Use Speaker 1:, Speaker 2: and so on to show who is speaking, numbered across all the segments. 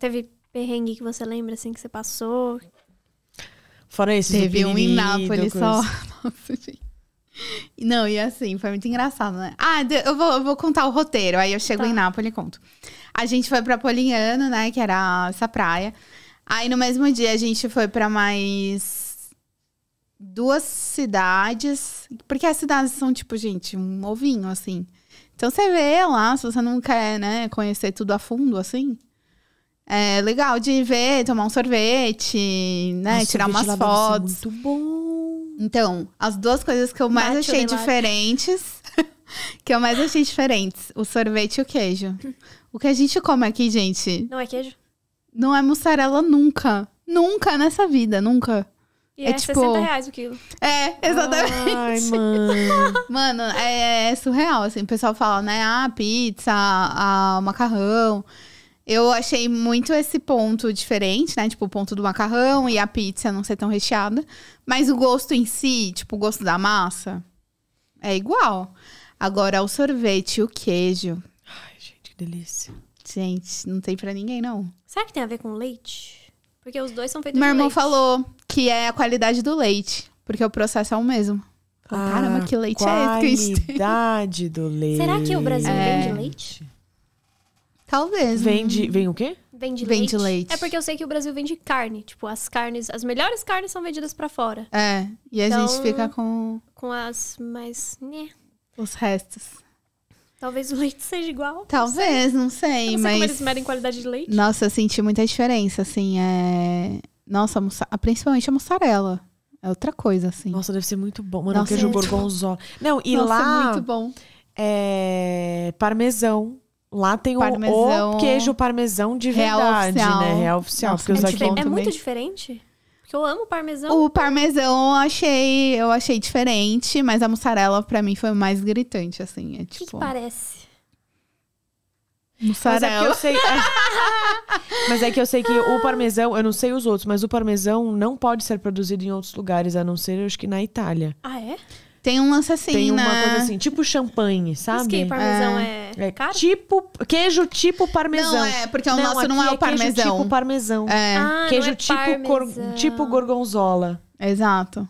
Speaker 1: Teve perrengue que você lembra, assim, que você passou? Fora isso, teve um em Nápoles só.
Speaker 2: Não, e assim, foi muito engraçado, né? Ah, eu vou, eu vou contar o roteiro, aí eu chego tá. em Nápoles e conto. A gente foi pra Poliniano né, que era essa praia. Aí no mesmo dia a gente foi para mais duas cidades, porque as cidades são tipo, gente, um ovinho assim. Então você vê lá, se você não quer, né, conhecer tudo a fundo assim, é, legal de ver, tomar um sorvete, né? Nossa, tirar umas fotos. Muito bom. Então, as duas coisas que eu mais Bate achei diferentes. que eu mais achei diferentes. O sorvete e o queijo. O que a gente come aqui, gente? Não é queijo? Não é mussarela nunca. Nunca nessa vida, nunca.
Speaker 1: E é, é tipo... 60 reais
Speaker 2: o quilo. É, exatamente. Ai, mano. mano, é, é, surreal, assim. O pessoal fala, né? Ah, pizza, ah, macarrão. Eu achei muito esse ponto diferente, né? Tipo, o ponto do macarrão e a pizza não ser tão recheada. Mas o gosto em si, tipo, o gosto da massa, é igual. Agora, o sorvete e o queijo. Ai, gente, que delícia. Gente, não tem para ninguém, não.
Speaker 1: Será que tem a ver com leite? Porque os dois são feitos Meu irmão leite. falou
Speaker 2: que é a qualidade do leite, porque o processo é o mesmo. ah, Caramba, que leite é esse? Qualidade do leite. Será que o Brasil é... vende leite? Talvez. Né? Vende. Vem o quê?
Speaker 1: Vende, vende leite. leite. É porque eu sei que o Brasil vende carne. Tipo, as carnes, as melhores carnes são vendidas para fora.
Speaker 2: É. E então, a gente então, fica com.
Speaker 1: Com as mais. né?
Speaker 2: Os restos.
Speaker 1: Talvez o leite seja igual. Talvez, não sei, não sei, não sei mas. Como eles medem qualidade de leite? Nossa, eu
Speaker 2: senti muita diferença, assim. É... Nossa, a principalmente a mussarela. É outra coisa, assim. Nossa, deve ser muito bom. Mano, Nossa, queijo é Não, e Nossa, é lá. É muito
Speaker 1: bom. É. Parmesão. Lá tem parmesão, o, queijo parmesão de verdade, real né? Real oficial. Nossa, porque tipo, é, aqui... é muito diferente? Porque eu amo parmesão. O
Speaker 2: parmesão eu achei, eu achei diferente, mas a mussarela para mim foi mais gritante, assim. É, tipo... que,
Speaker 1: que parece?
Speaker 2: Mussarela. Mas é, que eu sei,
Speaker 1: é... mas é que eu sei que o parmesão, eu não sei os outros, mas o parmesão não pode ser produzido em outros lugares, a não ser, acho que na Itália.
Speaker 2: Ah, é? Tem um lance assim, Tem uma né? coisa assim,
Speaker 1: tipo champanhe, sabe? Isso que é. parmesão é, é... caro? Tipo, queijo tipo parmesão. Não, é, porque o não, nosso não é, é o parmesão. Queijo tipo parmesão. É. Ah, queijo é tipo, cor... tipo gorgonzola. Exato.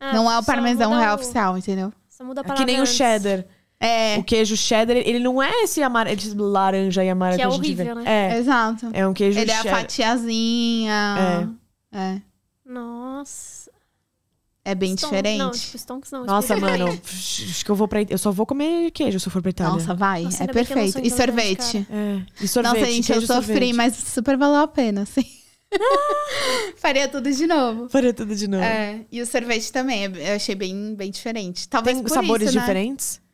Speaker 2: Ah, não é o parmesão real o...
Speaker 1: oficial, entendeu? Só muda a É que nem antes. o cheddar. É. O queijo cheddar, ele não é esse, amare esse laranja e amarelo que, é que é horrível, né? É. Exato. É um queijo ele cheddar. Ele é a fatiazinha. É. É. Nossa. É bem diferente. Não, tipo, stonks não. Nossa, tipo, mano, acho que eu vou pra. Eu só vou comer queijo se eu for
Speaker 2: pra Itália. Nossa, vai. Nossa, é perfeito. E sorvete. É. E sorvete. Nossa, gente, eu sofri, sorvete. mas super valeu a pena, assim. Faria tudo de novo. Faria tudo de novo. É. E o sorvete também. É, eu achei bem, bem diferente. Talvez Tem por sabores isso, né? diferentes? Né?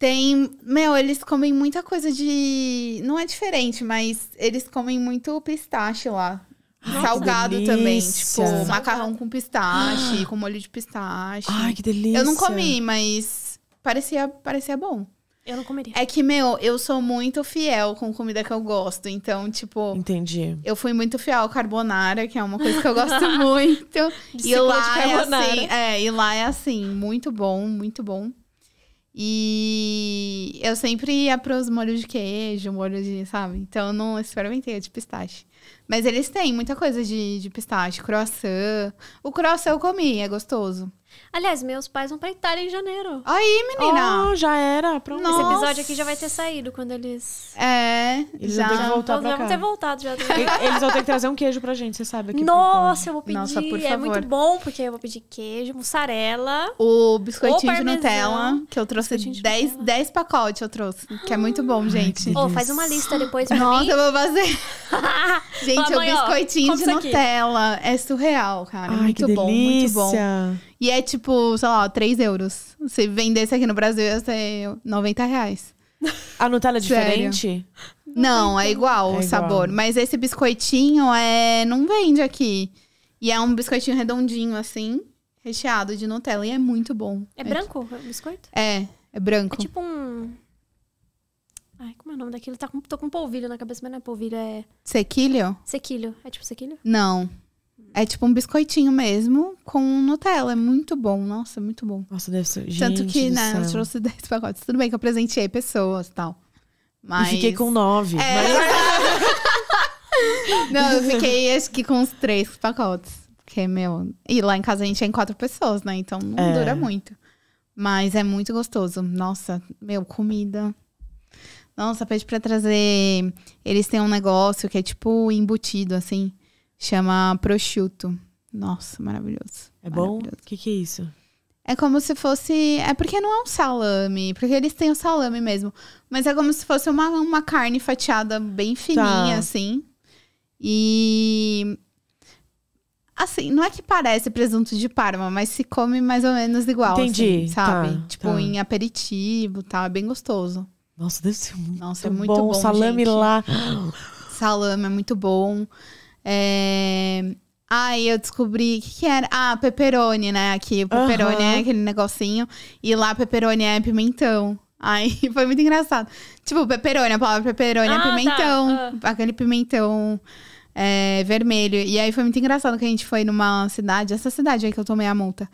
Speaker 2: Tem. Meu, eles comem muita coisa de. Não é diferente, mas eles comem muito pistache lá salgado também, tipo macarrão com pistache, ah. com molho de pistache. Ai, que delícia. Eu não comi, mas parecia, parecia bom. Eu não comeria. É que, meu, eu sou muito fiel com comida que eu gosto. Então, tipo. Entendi. Eu fui muito fiel ao carbonara, que é uma coisa que eu gosto muito. e lá é assim. É, e lá é assim, muito bom, muito bom. E eu sempre ia pros molhos de queijo, molho de, sabe? Então eu não experimentei a de pistache. Mas eles têm muita coisa de, de pistache, croissant. O croissant eu comi, é gostoso.
Speaker 1: Aliás, meus pais vão pra Itália em janeiro.
Speaker 2: Aí, menina! Oh, já era, pronto. Nossa. Esse episódio aqui já vai ter
Speaker 1: saído quando eles...
Speaker 2: É,
Speaker 1: eles já. Vão ter que voltar ter voltado já. eles vão ter que trazer um queijo pra gente, você sabe. Aqui Nossa, eu vou pedir. Nossa, por favor. É muito bom, porque
Speaker 2: eu vou pedir queijo, mussarela... O biscoitinho de Nutella, que eu trouxe 10, 10 pacotes, eu trouxe. Que é muito bom, gente. Ô, oh, faz uma lista depois pra Nossa, mim. Nossa, eu vou fazer. Gente, Fala, é o biscoitinho de Nutella. É surreal, cara. Ai, muito bom, muito bom. E é tipo, sei lá, 3 euros. Se vendesse aqui no Brasil, ia ser 90 reais. A Nutella é diferente? Não, é igual é o sabor. Mas esse biscoitinho é não vende aqui. E é um biscoitinho redondinho, assim, recheado de Nutella. E é muito bom. É, é branco o biscoito? É, é branco. É
Speaker 1: tipo um. Ai, como é o nome daquilo?
Speaker 2: Tá com, tô com polvilho na cabeça, mas não é polvilho, é. Sequilho? Sequilho. É tipo sequilho? Não. É tipo um biscoitinho mesmo com Nutella. É muito bom. Nossa, é muito bom. Nossa, deve ser. Gente Tanto que, né, eu trouxe 10 pacotes. Tudo bem que eu presenteei pessoas e tal.
Speaker 1: Mas. E fiquei com
Speaker 2: 9. É... Mas... não, eu fiquei acho que com uns 3 pacotes. Porque, meu. E lá em casa a gente é em 4 pessoas, né? Então não é. dura muito. Mas é muito gostoso. Nossa, meu, comida. Nossa, pede pra trazer. Eles têm um negócio que é tipo embutido, assim. Chama prosciutto. Nossa, maravilhoso. É bom?
Speaker 1: O que, que é isso?
Speaker 2: É como se fosse. É porque não é um salame, porque eles têm o salame mesmo. Mas é como se fosse uma, uma carne fatiada bem tá. fininha, tá. assim. E. Assim, não é que parece presunto de parma, mas se come mais ou menos igual. Entendi. Assim, sabe? Tá, tipo, tá. em aperitivo e tal. É bem gostoso. Nossa, deve ser muito Nossa, é muito bom. bom salame gente. lá. Salame é muito bom. É... Aí ah, eu descobri o que, que, era. Ah, peperoni, né? Aqui, o peperoni uhum. é aquele negocinho. E lá, peperoni é pimentão. Aí foi muito engraçado. Tipo, peperoni, a palavra peperoni é ah, é pimentão. Tá. Uh. Aquele pimentão é, vermelho. E aí foi muito engraçado que a gente foi numa cidade, essa cidade aí que eu tomei a multa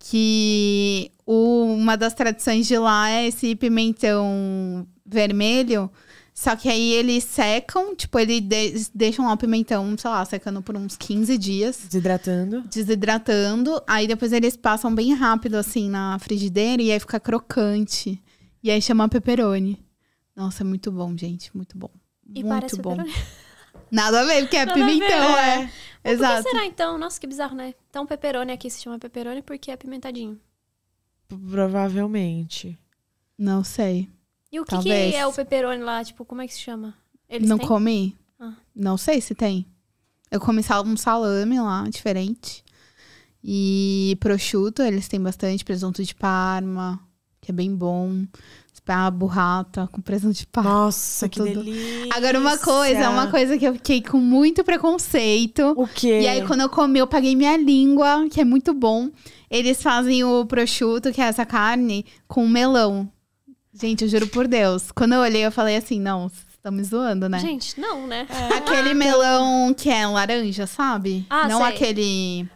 Speaker 2: que o, uma das tradições de lá é esse pimentão vermelho. Só que aí eles secam, tipo, eles de deixam lá o pimentão, sei lá, secando por uns 15 dias. Desidratando. Desidratando. Aí depois eles passam bem rápido, assim, na frigideira e aí fica crocante. E aí chama pepperoni. Nossa, é muito bom, gente. Muito bom. E muito bom. Pepperoni. Nada a ver, porque é Nada pimentão, né? é. é. Exato. Por que será
Speaker 1: então? Nossa, que bizarro, né? Então, pepperoni aqui se chama pepperoni porque é pimentadinho.
Speaker 2: Provavelmente. Não sei. E o que, que é o
Speaker 1: pepperoni lá? Tipo, como é que se chama? Eles Não têm? comi. Ah.
Speaker 2: Não sei se tem. Eu comi um salame lá, diferente. E prosciutto, eles têm bastante presunto de parma que é bem bom. Tipo, é a burrata com presunto de pássaro Nossa, que tudo. delícia! Agora, uma coisa, uma coisa que eu fiquei com muito preconceito. O quê? E aí, quando eu comi, eu paguei minha língua, que é muito bom. Eles fazem o prosciutto, que é essa carne, com melão. Gente, eu juro por Deus. Quando eu olhei, eu falei assim, não, Tá me zoando, né?
Speaker 1: Gente, não, né? É. Aquele ah.
Speaker 2: melão que é laranja, sabe? Ah, não sei. aquele.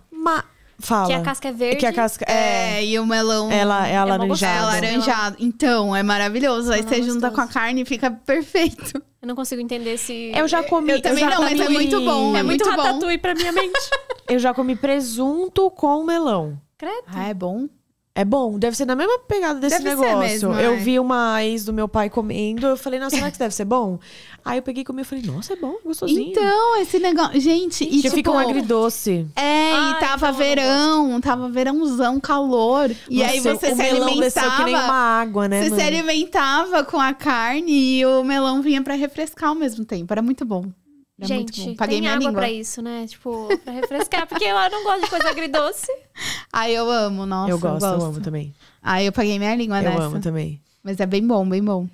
Speaker 2: Fala. Que a casca é verde. Que a casca é, é e o melão. Ela é laranjado É alaranjado. É então, é maravilhoso. Aí é você junta com a carne e fica perfeito. Eu não consigo entender se. Eu já comi. Eu também eu não, mas é muito bom. É, é muito, muito bom. ratatouille
Speaker 1: pra minha mente.
Speaker 2: eu já comi presunto com
Speaker 1: melão. Credo. Ah, é bom? É bom, deve ser na mesma pegada desse deve negócio. Mesmo, eu é. vi uma ex do meu pai comendo, eu falei, nossa, será que deve ser bom? Aí eu peguei e comi e falei, nossa, é bom,
Speaker 2: gostosinho. Então, esse negócio. Gente, e tipo, fica um tipo,
Speaker 1: agridoce.
Speaker 2: É, Ai, e tava então verão, tava verãozão, calor. Nossa, e aí você se alimentava. Que nem uma água, né? Você mãe? se alimentava com a carne e o melão vinha para refrescar ao mesmo tempo. Era muito bom. Era Gente, Paguei tem minha água língua. pra isso, né? Tipo, pra refrescar. porque eu não gosto de coisa agridoce. Ah, eu amo, nossa. Eu gosto, eu, gosto. eu amo também. Ah, eu paguei minha língua eu nessa. Eu amo também. Mas é bem bom, bem bom.